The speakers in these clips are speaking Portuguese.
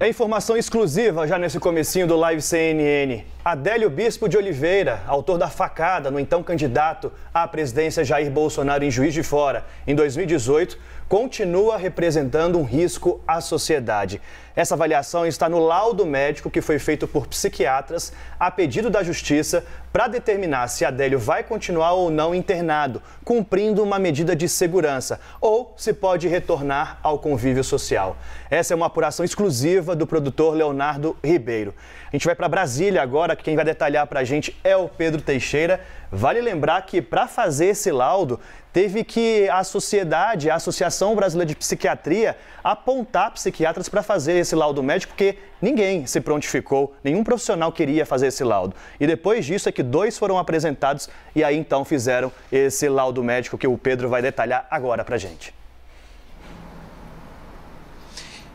É informação exclusiva já nesse comecinho do Live CNN. Adélio Bispo de Oliveira, autor da facada no então candidato à presidência Jair Bolsonaro em Juiz de Fora em 2018, continua representando um risco à sociedade. Essa avaliação está no laudo médico que foi feito por psiquiatras a pedido da Justiça para determinar se Adélio vai continuar ou não internado, cumprindo uma medida de segurança, ou se pode retornar ao convívio social. Essa é uma apuração exclusiva do produtor Leonardo Ribeiro. A gente vai para Brasília agora, que quem vai detalhar para a gente é o Pedro Teixeira. Vale lembrar que para fazer esse laudo, teve que a sociedade, a Associação Brasileira de Psiquiatria, apontar psiquiatras para fazer esse laudo médico, porque ninguém se prontificou, nenhum profissional queria fazer esse laudo. E depois disso é que dois foram apresentados e aí então fizeram esse laudo médico que o Pedro vai detalhar agora para gente.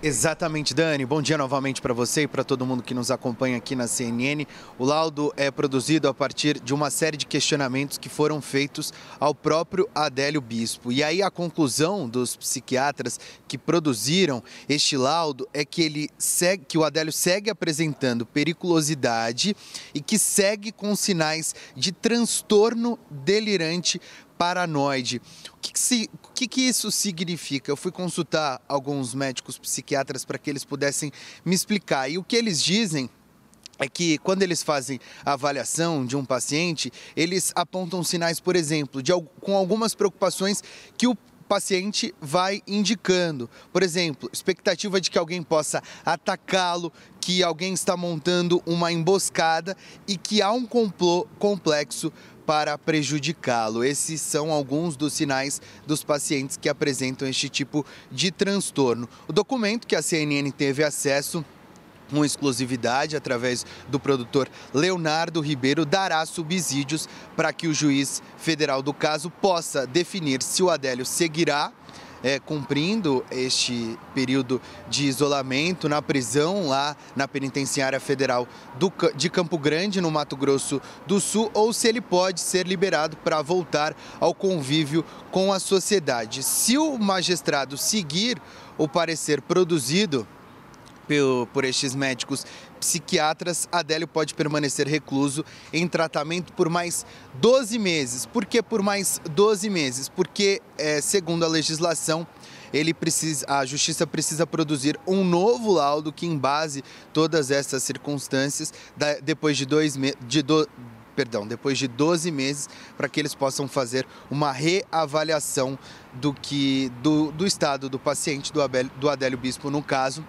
Exatamente, Dani. Bom dia novamente para você e para todo mundo que nos acompanha aqui na CNN. O laudo é produzido a partir de uma série de questionamentos que foram feitos ao próprio Adélio Bispo. E aí a conclusão dos psiquiatras que produziram este laudo é que ele segue, que o Adélio segue apresentando periculosidade e que segue com sinais de transtorno delirante paranoide. O que, que se que, que isso significa? Eu fui consultar alguns médicos psiquiatras para que eles pudessem me explicar. E o que eles dizem é que quando eles fazem a avaliação de um paciente, eles apontam sinais, por exemplo, de, com algumas preocupações que o paciente vai indicando. Por exemplo, expectativa de que alguém possa atacá-lo, que alguém está montando uma emboscada e que há um complô complexo para prejudicá-lo. Esses são alguns dos sinais dos pacientes que apresentam este tipo de transtorno. O documento que a CNN teve acesso com exclusividade através do produtor Leonardo Ribeiro, dará subsídios para que o juiz federal do caso possa definir se o Adélio seguirá é, cumprindo este período de isolamento na prisão lá na penitenciária federal do, de Campo Grande, no Mato Grosso do Sul, ou se ele pode ser liberado para voltar ao convívio com a sociedade. Se o magistrado seguir o parecer produzido por, por estes médicos psiquiatras, Adélio pode permanecer recluso em tratamento por mais 12 meses. Por que por mais 12 meses? Porque, é, segundo a legislação, ele precisa, a justiça precisa produzir um novo laudo que embase todas essas circunstâncias da, depois de dois meses. De do, perdão, depois de 12 meses, para que eles possam fazer uma reavaliação do que do, do estado do paciente, do, Abel, do Adélio Bispo, no caso,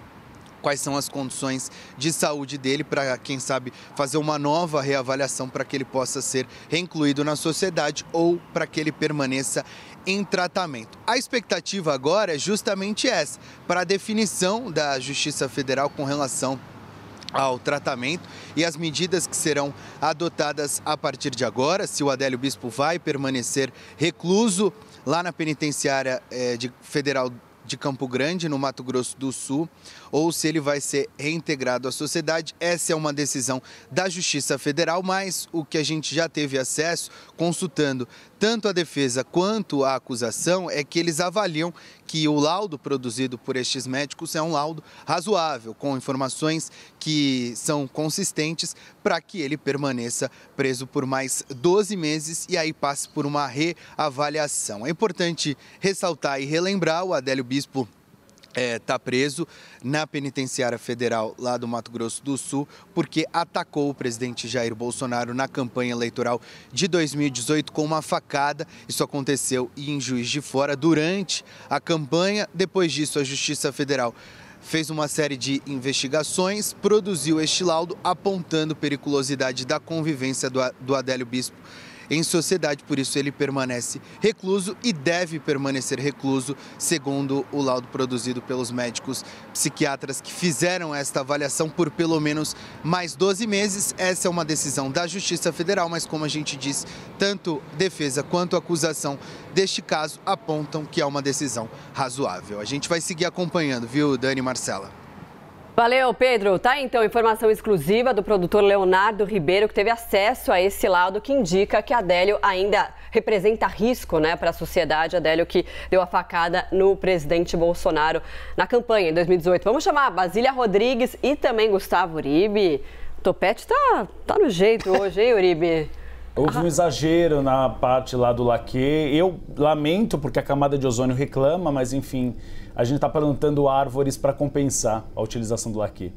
quais são as condições de saúde dele para, quem sabe, fazer uma nova reavaliação para que ele possa ser reincluído na sociedade ou para que ele permaneça em tratamento. A expectativa agora é justamente essa, para a definição da Justiça Federal com relação ao tratamento e as medidas que serão adotadas a partir de agora, se o Adélio Bispo vai permanecer recluso lá na penitenciária eh, de, federal de Campo Grande, no Mato Grosso do Sul, ou se ele vai ser reintegrado à sociedade. Essa é uma decisão da Justiça Federal, mas o que a gente já teve acesso, consultando tanto a defesa quanto a acusação, é que eles avaliam que o laudo produzido por estes médicos é um laudo razoável, com informações que são consistentes para que ele permaneça preso por mais 12 meses e aí passe por uma reavaliação. É importante ressaltar e relembrar o Adélio Bispo bispo está é, tá preso na penitenciária federal lá do Mato Grosso do Sul porque atacou o presidente Jair Bolsonaro na campanha eleitoral de 2018 com uma facada. Isso aconteceu em Juiz de Fora durante a campanha. Depois disso, a Justiça Federal fez uma série de investigações, produziu este laudo apontando periculosidade da convivência do, do Adélio Bispo em sociedade, por isso ele permanece recluso e deve permanecer recluso, segundo o laudo produzido pelos médicos psiquiatras que fizeram esta avaliação por pelo menos mais 12 meses. Essa é uma decisão da Justiça Federal, mas como a gente diz, tanto defesa quanto acusação deste caso apontam que é uma decisão razoável. A gente vai seguir acompanhando, viu, Dani Marcela? Valeu, Pedro. Tá então informação exclusiva do produtor Leonardo Ribeiro, que teve acesso a esse laudo que indica que Adélio ainda representa risco né, para a sociedade. Adélio que deu a facada no presidente Bolsonaro na campanha em 2018. Vamos chamar Basília Rodrigues e também Gustavo Uribe. topete tá, tá no jeito hoje, hein, Uribe? Houve um ah. exagero na parte lá do laque. Eu lamento porque a camada de ozônio reclama, mas enfim, a gente está plantando árvores para compensar a utilização do laque.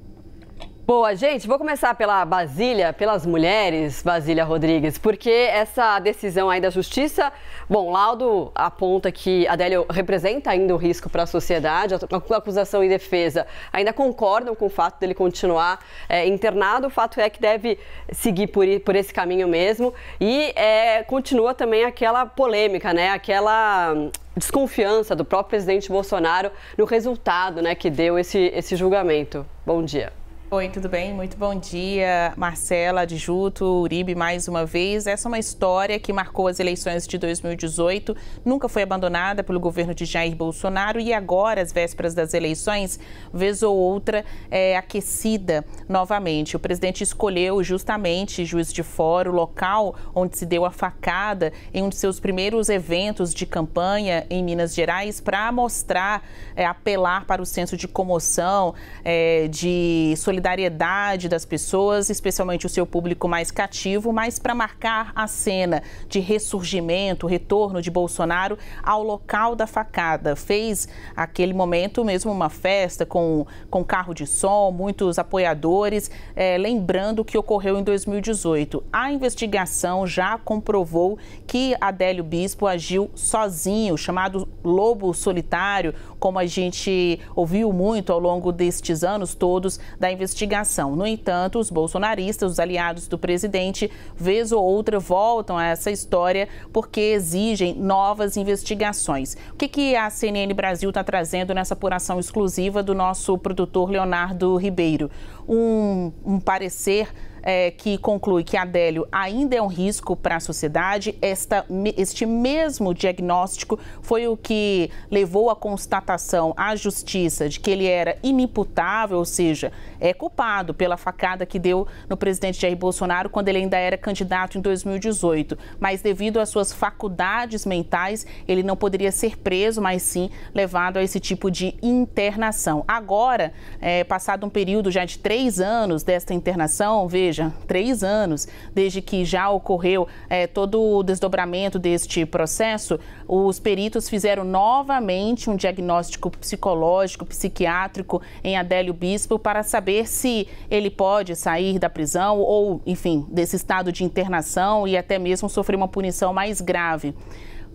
Boa, gente, vou começar pela Basília, pelas mulheres, Basília Rodrigues, porque essa decisão aí da justiça, bom, laudo aponta que a Adélio representa ainda o risco para a sociedade, a acusação e defesa ainda concordam com o fato dele continuar é, internado, o fato é que deve seguir por, por esse caminho mesmo e é, continua também aquela polêmica, né, aquela desconfiança do próprio presidente Bolsonaro no resultado, né, que deu esse, esse julgamento. Bom dia. Oi, tudo bem? Muito bom dia, Marcela, Adjuto, Uribe, mais uma vez. Essa é uma história que marcou as eleições de 2018, nunca foi abandonada pelo governo de Jair Bolsonaro e agora, às vésperas das eleições, vez ou outra, é aquecida novamente. O presidente escolheu justamente Juiz de Fora, o local onde se deu a facada em um de seus primeiros eventos de campanha em Minas Gerais, para mostrar, é, apelar para o senso de comoção, é, de solidariedade solidariedade das pessoas, especialmente o seu público mais cativo, mas para marcar a cena de ressurgimento, retorno de Bolsonaro ao local da facada. Fez aquele momento mesmo uma festa com, com carro de som, muitos apoiadores, é, lembrando o que ocorreu em 2018. A investigação já comprovou que Adélio Bispo agiu sozinho, chamado lobo solitário, como a gente ouviu muito ao longo destes anos todos da investigação. No entanto, os bolsonaristas, os aliados do presidente, vez ou outra voltam a essa história porque exigem novas investigações. O que, que a CNN Brasil está trazendo nessa apuração exclusiva do nosso produtor Leonardo Ribeiro? Um, um parecer é, que conclui que Adélio ainda é um risco para a sociedade. Esta, este mesmo diagnóstico foi o que levou à constatação à justiça de que ele era inimputável, ou seja, é culpado pela facada que deu no presidente Jair Bolsonaro quando ele ainda era candidato em 2018. Mas devido às suas faculdades mentais, ele não poderia ser preso, mas sim levado a esse tipo de internação. Agora, é, passado um período já de três anos desta internação, veja seja, três anos desde que já ocorreu é, todo o desdobramento deste processo, os peritos fizeram novamente um diagnóstico psicológico, psiquiátrico em Adélio Bispo para saber se ele pode sair da prisão ou, enfim, desse estado de internação e até mesmo sofrer uma punição mais grave.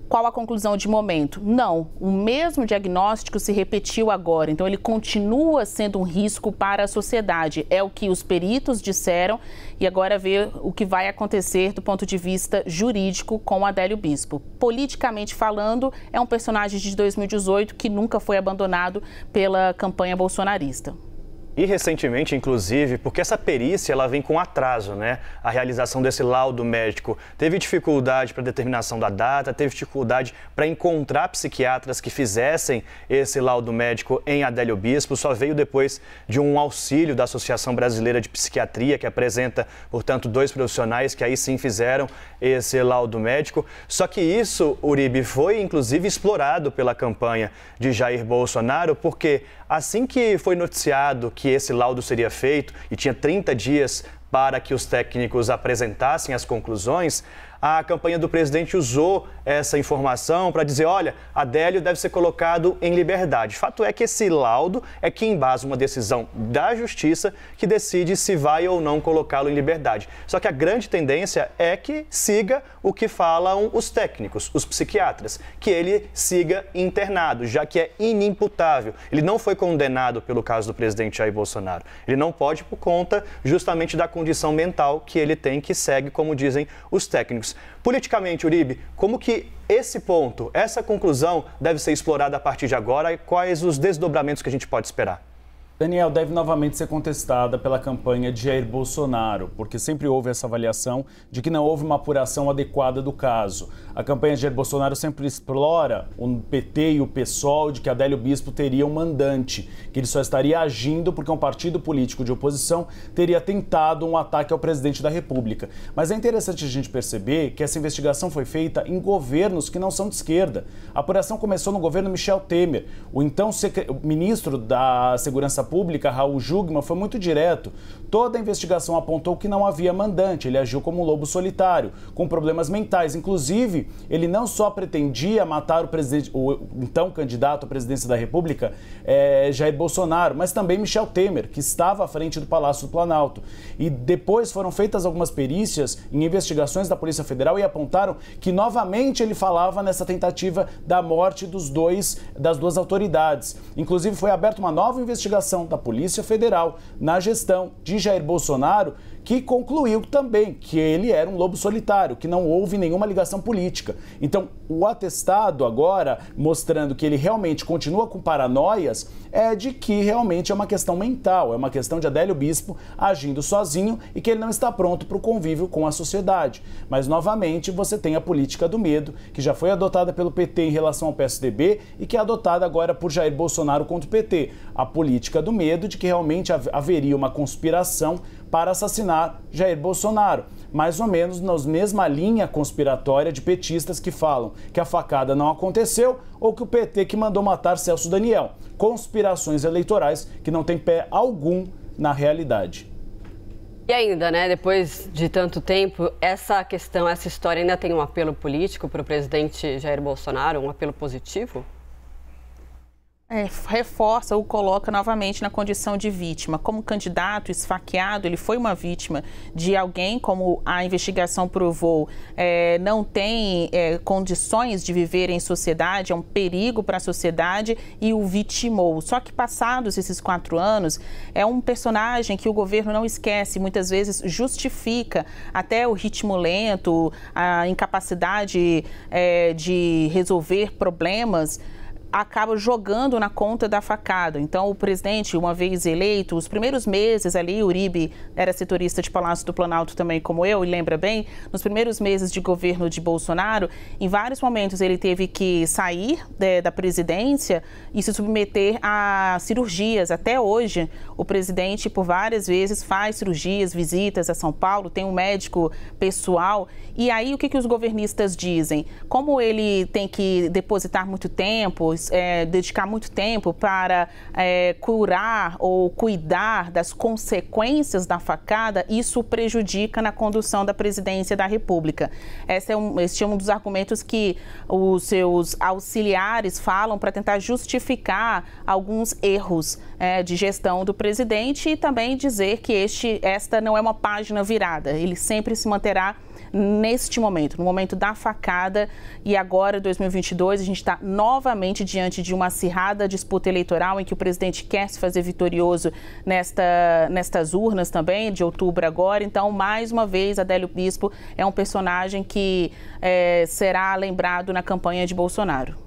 Qual a conclusão de momento? Não, o mesmo diagnóstico se repetiu agora, então ele continua sendo um risco para a sociedade. É o que os peritos disseram e agora ver o que vai acontecer do ponto de vista jurídico com Adélio Bispo. Politicamente falando, é um personagem de 2018 que nunca foi abandonado pela campanha bolsonarista e recentemente, inclusive, porque essa perícia ela vem com atraso, né? A realização desse laudo médico teve dificuldade para determinação da data, teve dificuldade para encontrar psiquiatras que fizessem esse laudo médico em Adélio Bispo. Só veio depois de um auxílio da Associação Brasileira de Psiquiatria, que apresenta, portanto, dois profissionais que aí sim fizeram esse laudo médico. Só que isso, Uribe, foi inclusive explorado pela campanha de Jair Bolsonaro, porque assim que foi noticiado que que esse laudo seria feito e tinha 30 dias para que os técnicos apresentassem as conclusões, a campanha do presidente usou essa informação para dizer: olha, Adélio deve ser colocado em liberdade. Fato é que esse laudo é que embasa uma decisão da justiça que decide se vai ou não colocá-lo em liberdade. Só que a grande tendência é que siga o que falam os técnicos, os psiquiatras, que ele siga internado, já que é inimputável. Ele não foi condenado pelo caso do presidente Jair Bolsonaro. Ele não pode por conta justamente da condição mental que ele tem, que segue, como dizem os técnicos. Politicamente, Uribe, como que esse ponto, essa conclusão deve ser explorada a partir de agora e quais os desdobramentos que a gente pode esperar? Daniel, deve novamente ser contestada pela campanha de Jair Bolsonaro, porque sempre houve essa avaliação de que não houve uma apuração adequada do caso. A campanha de Jair Bolsonaro sempre explora o PT e o PSOL de que Adélio Bispo teria um mandante, que ele só estaria agindo porque um partido político de oposição teria tentado um ataque ao presidente da República. Mas é interessante a gente perceber que essa investigação foi feita em governos que não são de esquerda. A apuração começou no governo Michel Temer. O então ministro da Segurança Pública, Raul Jugman, foi muito direto. Toda a investigação apontou que não havia mandante, ele agiu como um lobo solitário, com problemas mentais. Inclusive, ele não só pretendia matar o, presidente, o então candidato à presidência da República, é, Jair Bolsonaro, mas também Michel Temer, que estava à frente do Palácio do Planalto. E depois foram feitas algumas perícias em investigações da Polícia Federal e apontaram que novamente ele falava nessa tentativa da morte dos dois, das duas autoridades. Inclusive, foi aberta uma nova investigação atuação da Polícia Federal na gestão de Jair Bolsonaro que concluiu também que ele era um lobo solitário, que não houve nenhuma ligação política. Então, o atestado agora, mostrando que ele realmente continua com paranoias, é de que realmente é uma questão mental, é uma questão de Adélio Bispo agindo sozinho e que ele não está pronto para o convívio com a sociedade. Mas, novamente, você tem a política do medo, que já foi adotada pelo PT em relação ao PSDB e que é adotada agora por Jair Bolsonaro contra o PT. A política do medo de que realmente haveria uma conspiração para assassinar Jair Bolsonaro, mais ou menos na mesma linha conspiratória de petistas que falam que a facada não aconteceu ou que o PT que mandou matar Celso Daniel. Conspirações eleitorais que não têm pé algum na realidade. E ainda, né, depois de tanto tempo, essa questão, essa história ainda tem um apelo político para o presidente Jair Bolsonaro, um apelo positivo? é, reforça ou coloca novamente na condição de vítima. Como candidato esfaqueado, ele foi uma vítima de alguém, como a investigação provou, é, não tem é, condições de viver em sociedade, é um perigo para a sociedade e o vitimou. Só que passados esses quatro anos, é um personagem que o governo não esquece, muitas vezes justifica até o ritmo lento, a incapacidade é, de resolver problemas acaba jogando na conta da facada. Então, o presidente, uma vez eleito, os primeiros meses ali, Uribe era setorista de Palácio do Planalto também, como eu, e lembra bem, nos primeiros meses de governo de Bolsonaro, em vários momentos ele teve que sair de, né, da presidência e se submeter a cirurgias. Até hoje, o presidente, por várias vezes, faz cirurgias, visitas a São Paulo, tem um médico pessoal. E aí, o que, que os governistas dizem? Como ele tem que depositar muito tempo, é, dedicar muito tempo para é, curar ou cuidar das consequências da facada, isso prejudica na condução da presidência da República. Esse é um, este é um dos argumentos que os seus auxiliares falam para tentar justificar alguns erros é, de gestão do presidente e também dizer que este, esta não é uma página virada, ele sempre se manterá neste momento, no momento da facada e agora 2022 a gente está novamente diante de uma acirrada disputa eleitoral em que o presidente quer se fazer vitorioso nesta, nestas urnas também de outubro agora, então mais uma vez Adélio Bispo é um personagem que é, será lembrado na campanha de Bolsonaro.